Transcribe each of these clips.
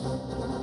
Thank you.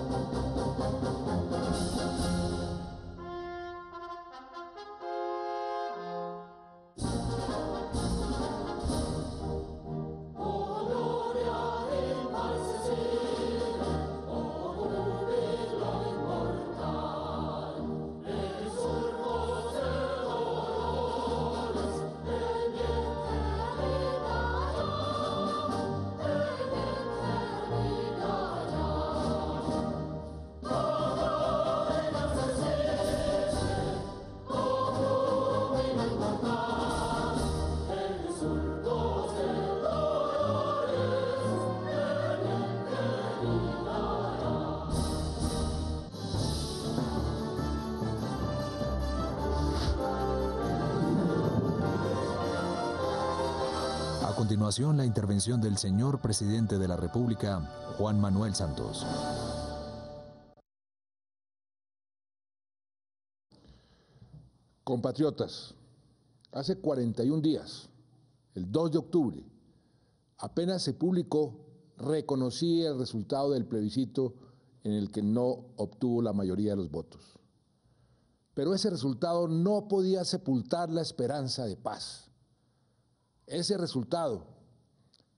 continuación, la intervención del señor presidente de la República, Juan Manuel Santos. Compatriotas, hace 41 días, el 2 de octubre, apenas se publicó, reconocí el resultado del plebiscito en el que no obtuvo la mayoría de los votos. Pero ese resultado no podía sepultar la esperanza de paz ese resultado,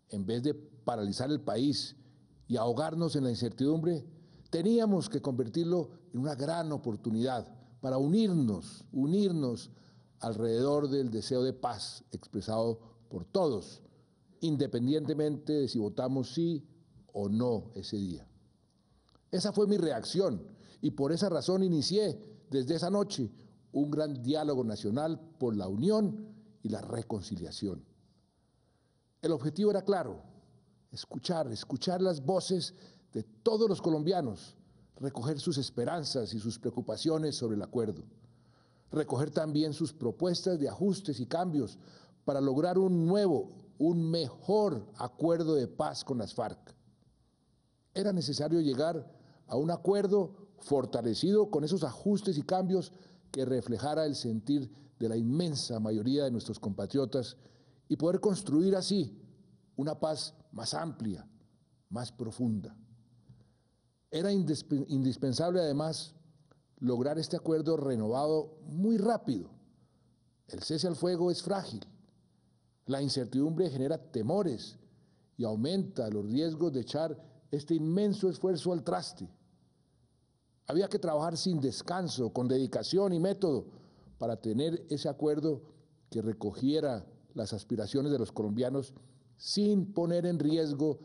en vez de paralizar el país y ahogarnos en la incertidumbre, teníamos que convertirlo en una gran oportunidad para unirnos, unirnos alrededor del deseo de paz expresado por todos, independientemente de si votamos sí o no ese día. Esa fue mi reacción y por esa razón inicié desde esa noche un gran diálogo nacional por la unión y la reconciliación. El objetivo era claro, escuchar, escuchar las voces de todos los colombianos, recoger sus esperanzas y sus preocupaciones sobre el acuerdo, recoger también sus propuestas de ajustes y cambios para lograr un nuevo, un mejor acuerdo de paz con las FARC. Era necesario llegar a un acuerdo fortalecido con esos ajustes y cambios que reflejara el sentir de la inmensa mayoría de nuestros compatriotas y poder construir así una paz más amplia, más profunda. Era indispensable además lograr este acuerdo renovado muy rápido. El cese al fuego es frágil. La incertidumbre genera temores y aumenta los riesgos de echar este inmenso esfuerzo al traste. Había que trabajar sin descanso, con dedicación y método, para tener ese acuerdo que recogiera las aspiraciones de los colombianos sin poner en riesgo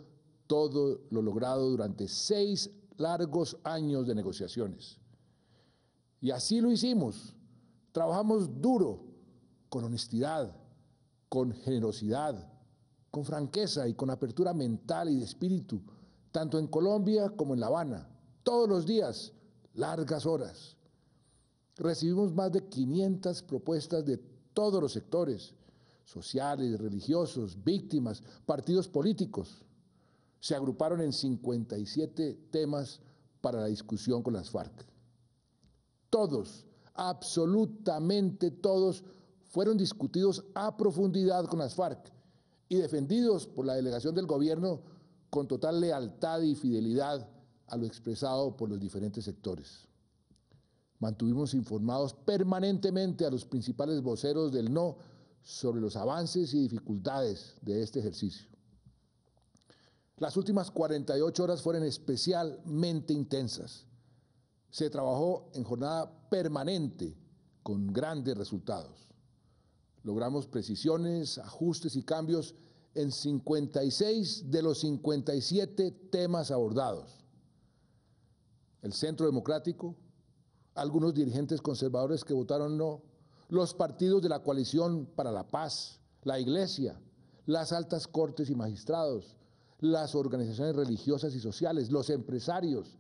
todo lo logrado durante seis largos años de negociaciones. Y así lo hicimos. Trabajamos duro, con honestidad, con generosidad, con franqueza y con apertura mental y de espíritu, tanto en Colombia como en La Habana, todos los días, largas horas. Recibimos más de 500 propuestas de todos los sectores, sociales, religiosos, víctimas, partidos políticos, se agruparon en 57 temas para la discusión con las FARC. Todos, absolutamente todos, fueron discutidos a profundidad con las FARC y defendidos por la delegación del gobierno con total lealtad y fidelidad a lo expresado por los diferentes sectores. Mantuvimos informados permanentemente a los principales voceros del no sobre los avances y dificultades de este ejercicio. Las últimas 48 horas fueron especialmente intensas. Se trabajó en jornada permanente con grandes resultados. Logramos precisiones, ajustes y cambios en 56 de los 57 temas abordados. El Centro Democrático, algunos dirigentes conservadores que votaron no, los partidos de la coalición para la paz, la iglesia, las altas cortes y magistrados, las organizaciones religiosas y sociales, los empresarios,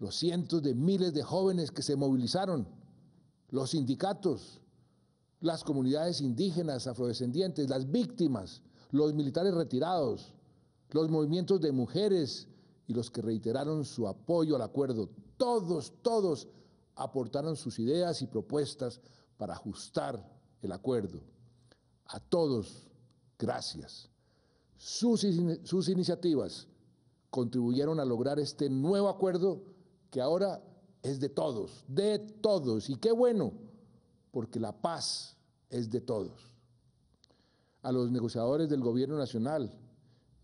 los cientos de miles de jóvenes que se movilizaron, los sindicatos, las comunidades indígenas, afrodescendientes, las víctimas, los militares retirados, los movimientos de mujeres y los que reiteraron su apoyo al acuerdo. Todos, todos aportaron sus ideas y propuestas para ajustar el acuerdo. A todos, gracias. Sus, iniciativas contribuyeron a lograr este nuevo acuerdo que ahora es de todos, de todos. Y qué bueno, porque la paz es de todos. A los negociadores del Gobierno Nacional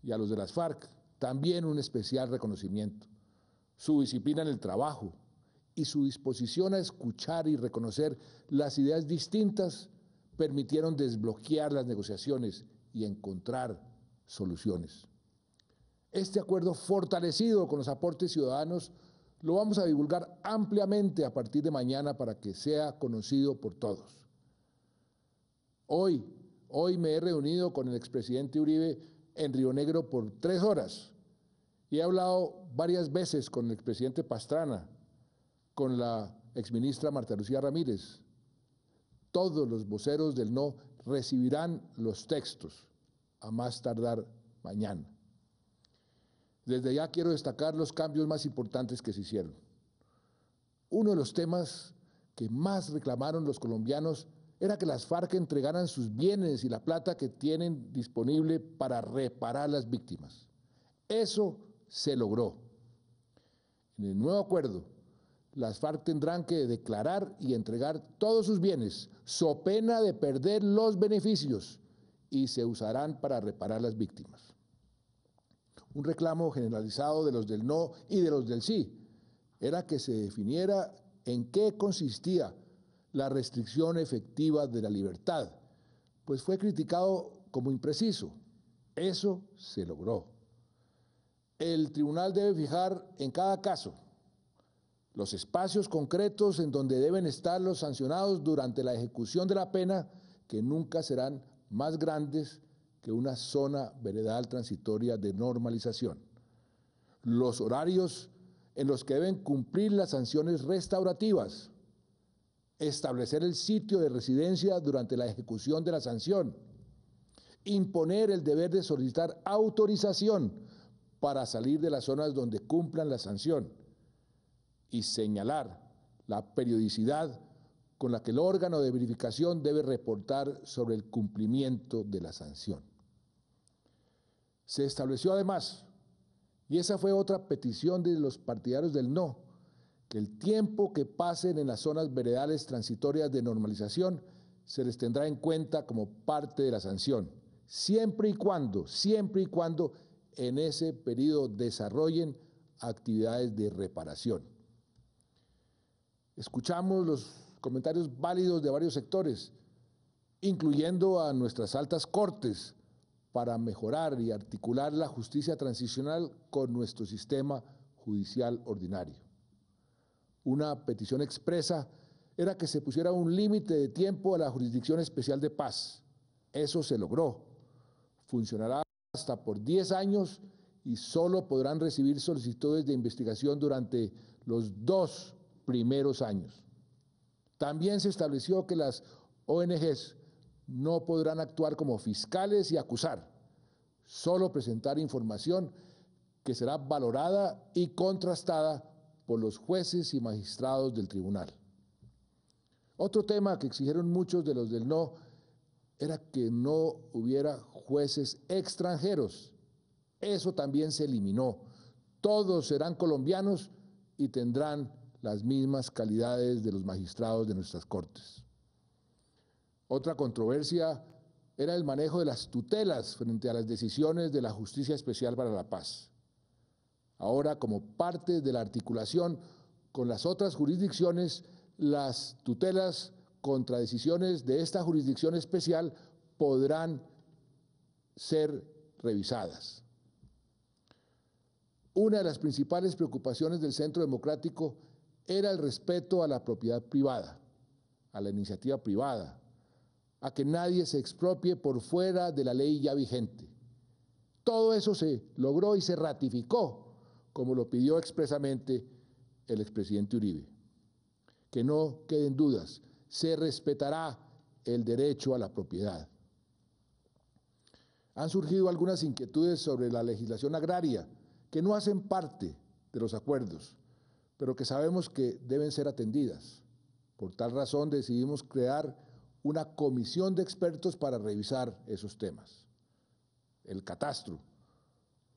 y a los de las FARC, también un especial reconocimiento. Su disciplina en el trabajo, y su disposición a escuchar y reconocer las ideas distintas permitieron desbloquear las negociaciones y encontrar soluciones. Este acuerdo fortalecido con los aportes ciudadanos lo vamos a divulgar ampliamente a partir de mañana para que sea conocido por todos. Hoy, hoy me he reunido con el expresidente Uribe en Río Negro por tres horas y he hablado varias veces con el expresidente Pastrana, con la exministra Marta Lucía Ramírez. Todos los voceros del no recibirán los textos a más tardar mañana. Desde ya quiero destacar los cambios más importantes que se hicieron. Uno de los temas que más reclamaron los colombianos era que las FARC entregaran sus bienes y la plata que tienen disponible para reparar las víctimas. Eso se logró. En el nuevo acuerdo, las FARC tendrán que declarar y entregar todos sus bienes, so pena de perder los beneficios, y se usarán para reparar las víctimas. Un reclamo generalizado de los del no y de los del sí era que se definiera en qué consistía la restricción efectiva de la libertad, pues fue criticado como impreciso. Eso se logró. El tribunal debe fijar en cada caso los espacios concretos en donde deben estar los sancionados durante la ejecución de la pena, que nunca serán más grandes que una zona veredal transitoria de normalización. Los horarios en los que deben cumplir las sanciones restaurativas. Establecer el sitio de residencia durante la ejecución de la sanción. Imponer el deber de solicitar autorización para salir de las zonas donde cumplan la sanción y señalar la periodicidad con la que el órgano de verificación debe reportar sobre el cumplimiento de la sanción. Se estableció además, y esa fue otra petición de los partidarios del no, que el tiempo que pasen en las zonas veredales transitorias de normalización se les tendrá en cuenta como parte de la sanción, siempre y cuando, siempre y cuando en ese periodo desarrollen actividades de reparación. Escuchamos los comentarios válidos de varios sectores, incluyendo a nuestras altas cortes, para mejorar y articular la justicia transicional con nuestro sistema judicial ordinario. Una petición expresa era que se pusiera un límite de tiempo a la Jurisdicción Especial de Paz. Eso se logró. Funcionará hasta por 10 años y solo podrán recibir solicitudes de investigación durante los dos primeros años. También se estableció que las ONGs no podrán actuar como fiscales y acusar, solo presentar información que será valorada y contrastada por los jueces y magistrados del tribunal. Otro tema que exigieron muchos de los del no era que no hubiera jueces extranjeros. Eso también se eliminó. Todos serán colombianos y tendrán las mismas calidades de los magistrados de nuestras cortes. Otra controversia era el manejo de las tutelas frente a las decisiones de la Justicia Especial para la Paz. Ahora, como parte de la articulación con las otras jurisdicciones, las tutelas contra decisiones de esta jurisdicción especial podrán ser revisadas. Una de las principales preocupaciones del Centro Democrático era el respeto a la propiedad privada, a la iniciativa privada, a que nadie se expropie por fuera de la ley ya vigente. Todo eso se logró y se ratificó, como lo pidió expresamente el expresidente Uribe. Que no queden dudas, se respetará el derecho a la propiedad. Han surgido algunas inquietudes sobre la legislación agraria que no hacen parte de los acuerdos pero que sabemos que deben ser atendidas. Por tal razón decidimos crear una comisión de expertos para revisar esos temas. El catastro,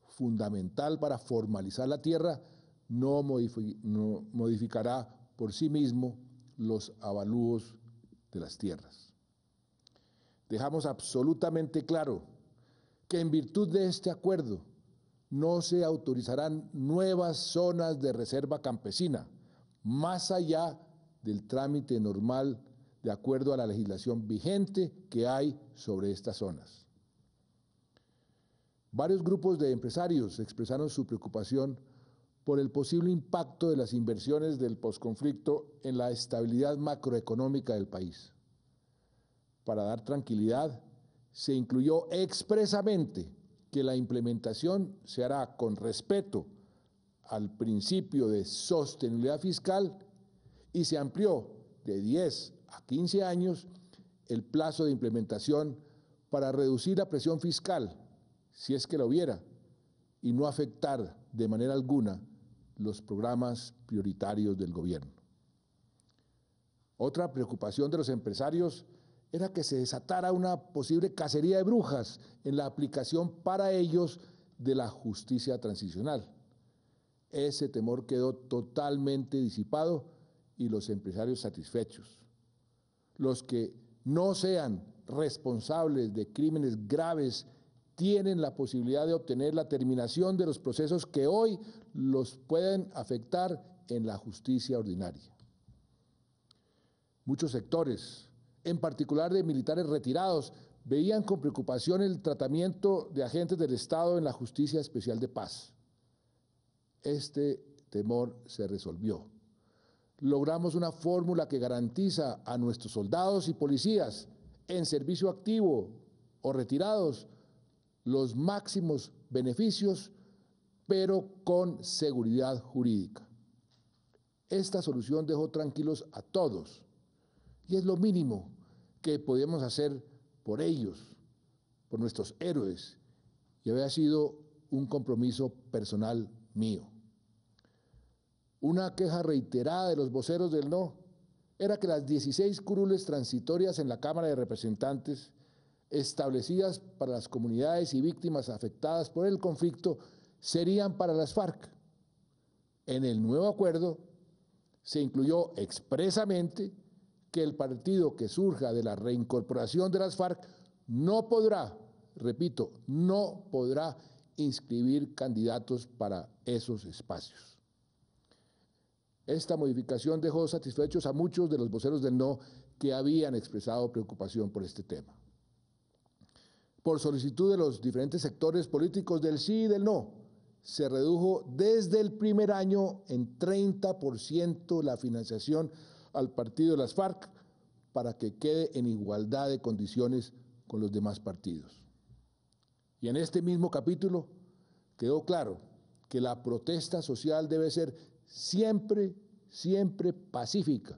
fundamental para formalizar la tierra, no, no modificará por sí mismo los avalúos de las tierras. Dejamos absolutamente claro que en virtud de este acuerdo, no se autorizarán nuevas zonas de reserva campesina, más allá del trámite normal de acuerdo a la legislación vigente que hay sobre estas zonas. Varios grupos de empresarios expresaron su preocupación por el posible impacto de las inversiones del posconflicto en la estabilidad macroeconómica del país. Para dar tranquilidad, se incluyó expresamente la implementación se hará con respeto al principio de sostenibilidad fiscal y se amplió de 10 a 15 años el plazo de implementación para reducir la presión fiscal, si es que la hubiera, y no afectar de manera alguna los programas prioritarios del gobierno. Otra preocupación de los empresarios era que se desatara una posible cacería de brujas en la aplicación para ellos de la justicia transicional. Ese temor quedó totalmente disipado y los empresarios satisfechos. Los que no sean responsables de crímenes graves tienen la posibilidad de obtener la terminación de los procesos que hoy los pueden afectar en la justicia ordinaria. Muchos sectores en particular de militares retirados, veían con preocupación el tratamiento de agentes del Estado en la Justicia Especial de Paz. Este temor se resolvió. Logramos una fórmula que garantiza a nuestros soldados y policías en servicio activo o retirados los máximos beneficios, pero con seguridad jurídica. Esta solución dejó tranquilos a todos y es lo mínimo que podíamos hacer por ellos, por nuestros héroes, y había sido un compromiso personal mío. Una queja reiterada de los voceros del no era que las 16 curules transitorias en la Cámara de Representantes establecidas para las comunidades y víctimas afectadas por el conflicto serían para las FARC. En el nuevo acuerdo se incluyó expresamente que el partido que surja de la reincorporación de las FARC no podrá, repito, no podrá inscribir candidatos para esos espacios. Esta modificación dejó satisfechos a muchos de los voceros del no que habían expresado preocupación por este tema. Por solicitud de los diferentes sectores políticos del sí y del no, se redujo desde el primer año en 30% la financiación al partido de las FARC para que quede en igualdad de condiciones con los demás partidos. Y en este mismo capítulo quedó claro que la protesta social debe ser siempre, siempre pacífica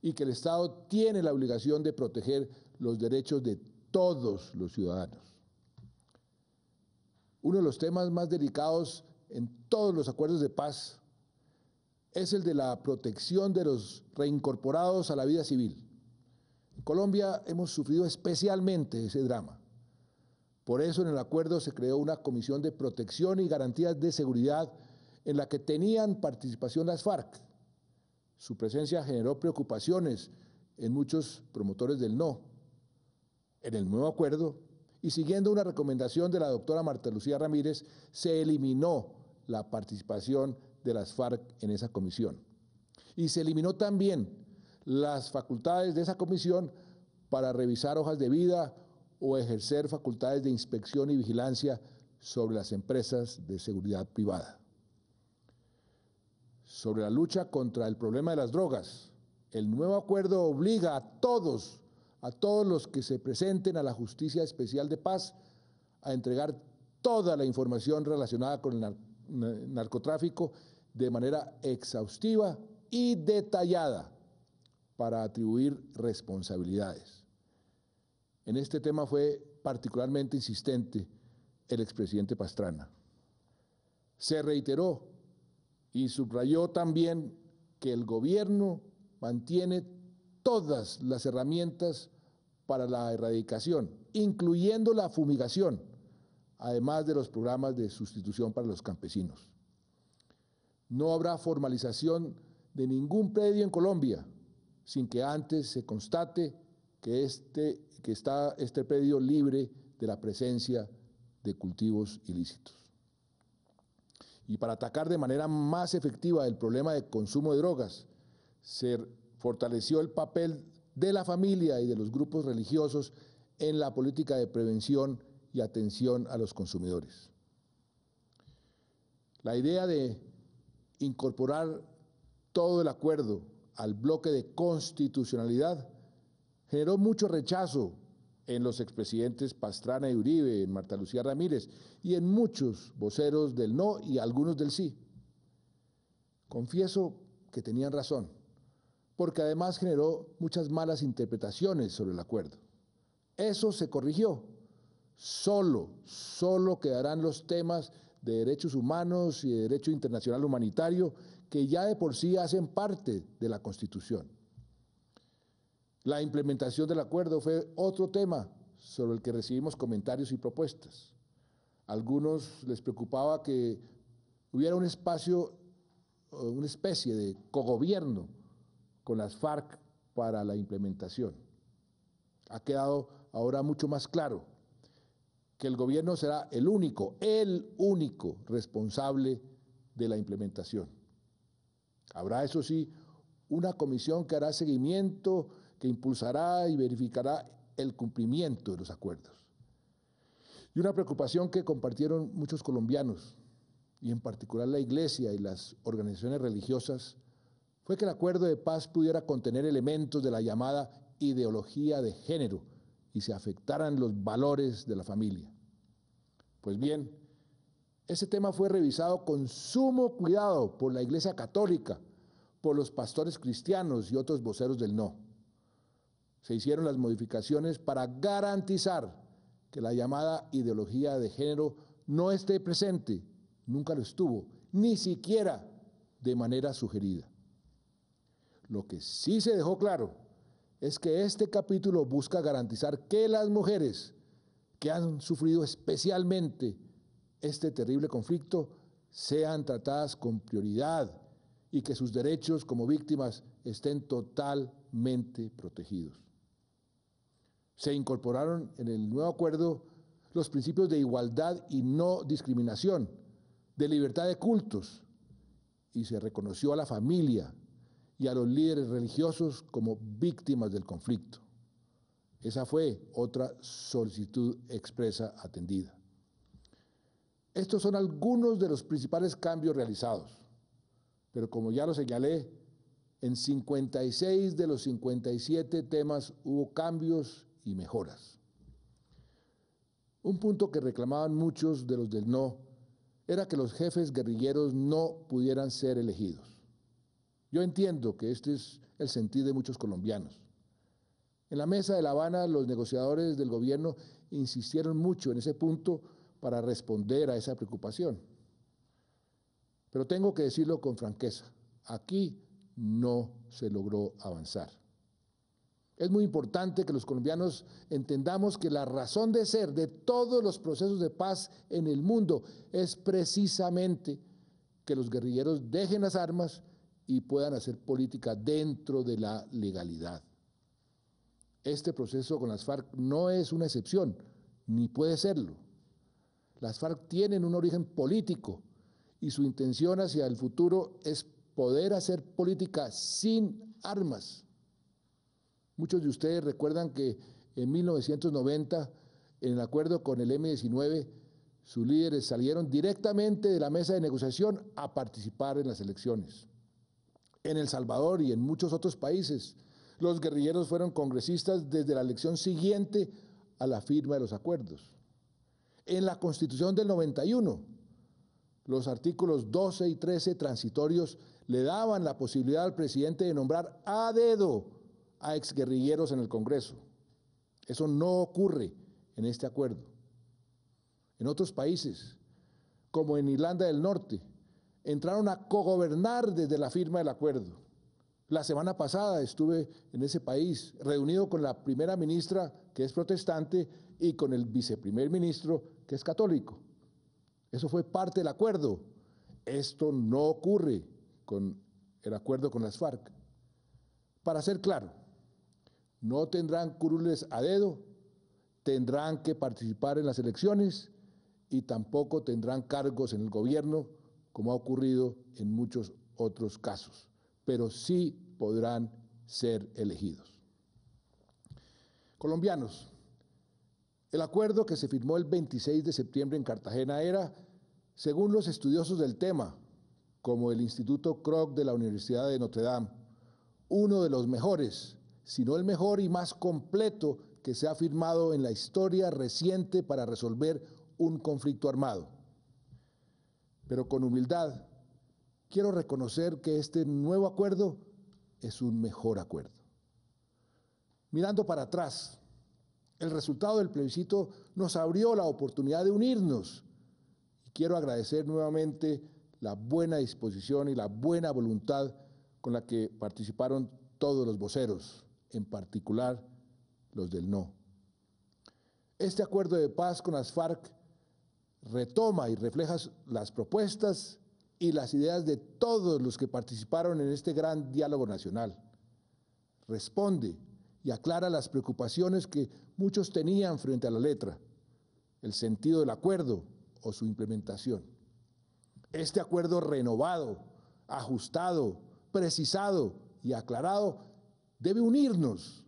y que el Estado tiene la obligación de proteger los derechos de todos los ciudadanos. Uno de los temas más delicados en todos los acuerdos de paz es el de la protección de los reincorporados a la vida civil. En Colombia hemos sufrido especialmente ese drama. Por eso en el acuerdo se creó una comisión de protección y garantías de seguridad en la que tenían participación las FARC. Su presencia generó preocupaciones en muchos promotores del no. En el nuevo acuerdo, y siguiendo una recomendación de la doctora Marta Lucía Ramírez, se eliminó la participación de las FARC en esa comisión. Y se eliminó también las facultades de esa comisión para revisar hojas de vida o ejercer facultades de inspección y vigilancia sobre las empresas de seguridad privada. Sobre la lucha contra el problema de las drogas, el nuevo acuerdo obliga a todos, a todos los que se presenten a la Justicia Especial de Paz, a entregar toda la información relacionada con el narcotráfico de manera exhaustiva y detallada para atribuir responsabilidades. En este tema fue particularmente insistente el expresidente Pastrana. Se reiteró y subrayó también que el gobierno mantiene todas las herramientas para la erradicación, incluyendo la fumigación, además de los programas de sustitución para los campesinos. No habrá formalización de ningún predio en Colombia sin que antes se constate que, este, que está este predio libre de la presencia de cultivos ilícitos. Y para atacar de manera más efectiva el problema de consumo de drogas, se fortaleció el papel de la familia y de los grupos religiosos en la política de prevención y atención a los consumidores. La idea de incorporar todo el acuerdo al bloque de constitucionalidad generó mucho rechazo en los expresidentes Pastrana y Uribe, en Marta Lucía Ramírez y en muchos voceros del no y algunos del sí. Confieso que tenían razón, porque además generó muchas malas interpretaciones sobre el acuerdo. Eso se corrigió. Solo, solo quedarán los temas de derechos humanos y de derecho internacional humanitario que ya de por sí hacen parte de la Constitución. La implementación del acuerdo fue otro tema sobre el que recibimos comentarios y propuestas. algunos les preocupaba que hubiera un espacio, eh, una especie de cogobierno con las FARC para la implementación. Ha quedado ahora mucho más claro que el gobierno será el único, el único responsable de la implementación. Habrá, eso sí, una comisión que hará seguimiento, que impulsará y verificará el cumplimiento de los acuerdos. Y una preocupación que compartieron muchos colombianos, y en particular la Iglesia y las organizaciones religiosas, fue que el acuerdo de paz pudiera contener elementos de la llamada ideología de género, y se afectaran los valores de la familia. Pues bien, ese tema fue revisado con sumo cuidado por la Iglesia Católica, por los pastores cristianos y otros voceros del no. Se hicieron las modificaciones para garantizar que la llamada ideología de género no esté presente, nunca lo estuvo, ni siquiera de manera sugerida. Lo que sí se dejó claro es que este capítulo busca garantizar que las mujeres que han sufrido especialmente este terrible conflicto sean tratadas con prioridad y que sus derechos como víctimas estén totalmente protegidos. Se incorporaron en el nuevo acuerdo los principios de igualdad y no discriminación, de libertad de cultos, y se reconoció a la familia y a los líderes religiosos como víctimas del conflicto. Esa fue otra solicitud expresa atendida. Estos son algunos de los principales cambios realizados, pero como ya lo señalé, en 56 de los 57 temas hubo cambios y mejoras. Un punto que reclamaban muchos de los del no era que los jefes guerrilleros no pudieran ser elegidos. Yo entiendo que este es el sentido de muchos colombianos. En la mesa de La Habana, los negociadores del gobierno insistieron mucho en ese punto para responder a esa preocupación. Pero tengo que decirlo con franqueza, aquí no se logró avanzar. Es muy importante que los colombianos entendamos que la razón de ser de todos los procesos de paz en el mundo es precisamente que los guerrilleros dejen las armas y puedan hacer política dentro de la legalidad. Este proceso con las FARC no es una excepción, ni puede serlo. Las FARC tienen un origen político y su intención hacia el futuro es poder hacer política sin armas. Muchos de ustedes recuerdan que en 1990, en el acuerdo con el M-19, sus líderes salieron directamente de la mesa de negociación a participar en las elecciones en El Salvador y en muchos otros países. Los guerrilleros fueron congresistas desde la elección siguiente a la firma de los acuerdos. En la Constitución del 91, los artículos 12 y 13 transitorios le daban la posibilidad al presidente de nombrar a dedo a exguerrilleros en el Congreso. Eso no ocurre en este acuerdo. En otros países, como en Irlanda del Norte, entraron a cogobernar desde la firma del acuerdo. La semana pasada estuve en ese país reunido con la primera ministra, que es protestante, y con el viceprimer ministro, que es católico. Eso fue parte del acuerdo. Esto no ocurre con el acuerdo con las FARC. Para ser claro, no tendrán curules a dedo, tendrán que participar en las elecciones y tampoco tendrán cargos en el gobierno como ha ocurrido en muchos otros casos, pero sí podrán ser elegidos. Colombianos, el acuerdo que se firmó el 26 de septiembre en Cartagena era, según los estudiosos del tema, como el Instituto Kroc de la Universidad de Notre Dame, uno de los mejores, si no el mejor y más completo que se ha firmado en la historia reciente para resolver un conflicto armado pero con humildad quiero reconocer que este nuevo acuerdo es un mejor acuerdo. Mirando para atrás, el resultado del plebiscito nos abrió la oportunidad de unirnos. Y quiero agradecer nuevamente la buena disposición y la buena voluntad con la que participaron todos los voceros, en particular los del no. Este acuerdo de paz con las FARC retoma y refleja las propuestas y las ideas de todos los que participaron en este gran diálogo nacional. Responde y aclara las preocupaciones que muchos tenían frente a la letra, el sentido del acuerdo o su implementación. Este acuerdo renovado, ajustado, precisado y aclarado debe unirnos,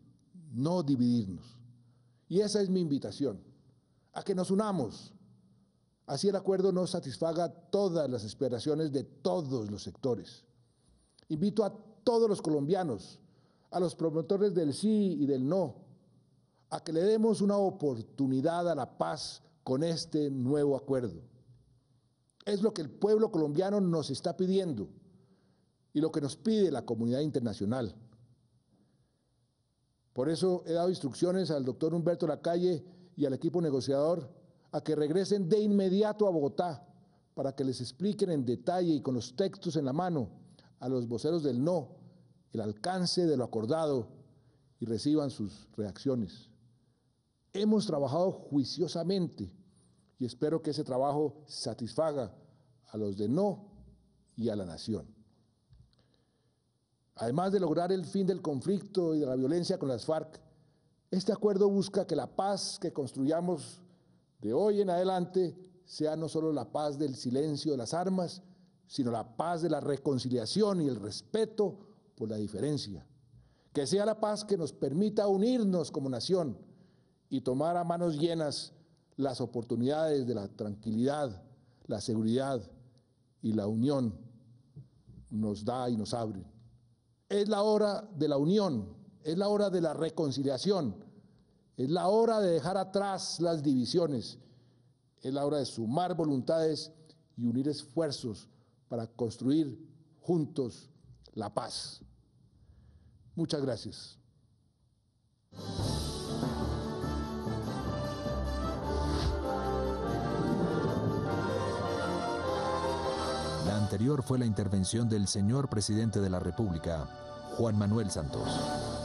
no dividirnos. Y esa es mi invitación, a que nos unamos Así el acuerdo no satisfaga todas las esperaciones de todos los sectores. Invito a todos los colombianos, a los promotores del sí y del no, a que le demos una oportunidad a la paz con este nuevo acuerdo. Es lo que el pueblo colombiano nos está pidiendo y lo que nos pide la comunidad internacional. Por eso he dado instrucciones al doctor Humberto Lacalle y al equipo negociador a que regresen de inmediato a Bogotá para que les expliquen en detalle y con los textos en la mano a los voceros del no el alcance de lo acordado y reciban sus reacciones. Hemos trabajado juiciosamente y espero que ese trabajo satisfaga a los de no y a la nación. Además de lograr el fin del conflicto y de la violencia con las FARC, este acuerdo busca que la paz que construyamos de hoy en adelante sea no solo la paz del silencio de las armas, sino la paz de la reconciliación y el respeto por la diferencia. Que sea la paz que nos permita unirnos como nación y tomar a manos llenas las oportunidades de la tranquilidad, la seguridad y la unión nos da y nos abre. Es la hora de la unión, es la hora de la reconciliación, es la hora de dejar atrás las divisiones. Es la hora de sumar voluntades y unir esfuerzos para construir juntos la paz. Muchas gracias. La anterior fue la intervención del señor presidente de la República, Juan Manuel Santos.